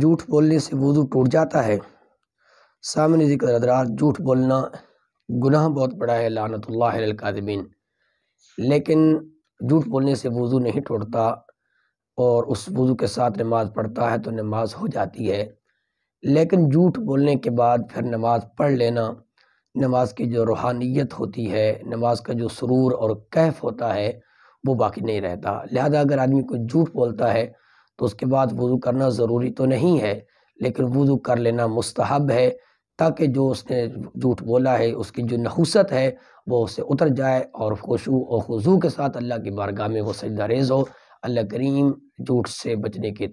झूठ बोलने से वज़ू टूट जाता है सामने जिक्र अदरार झूठ बोलना गुनाह बहुत बड़ा है लानतल्लाकादमिन लेकिन झूठ बोलने से वज़ू नहीं टूटता और उस वज़ू के साथ नमाज पढ़ता है तो नमाज हो जाती है लेकिन झूठ बोलने के बाद फिर नमाज पढ़ लेना नमाज की जो रूहानियत होती है नमाज का जो सुरूर और कैफ होता है वो बाकी नहीं रहता लिहाजा अगर आदमी को झूठ बोलता है तो उसके बाद वज़ू करना ज़रूरी तो नहीं है लेकिन वज़ू कर लेना मुस्तहब है ताकि जो उसने झूठ बोला है उसकी जो नहूसत है वो उससे उतर जाए और खुशू और खुजू के साथ अल्लाह की बारगाह में वो रेज़ हो अल्लाह करीम झूठ से बचने की तो